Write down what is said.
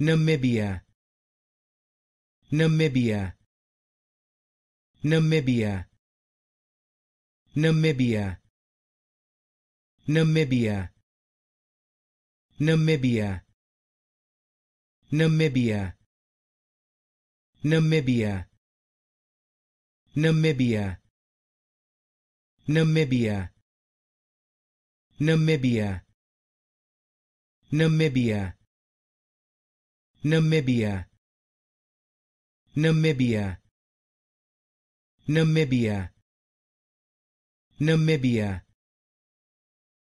Namibia Namibia Namibia Namibia Namibia Namibia Namibia Namibia Namibia Namibia Namibia Namibia Namibia Namibia Namibia Namibia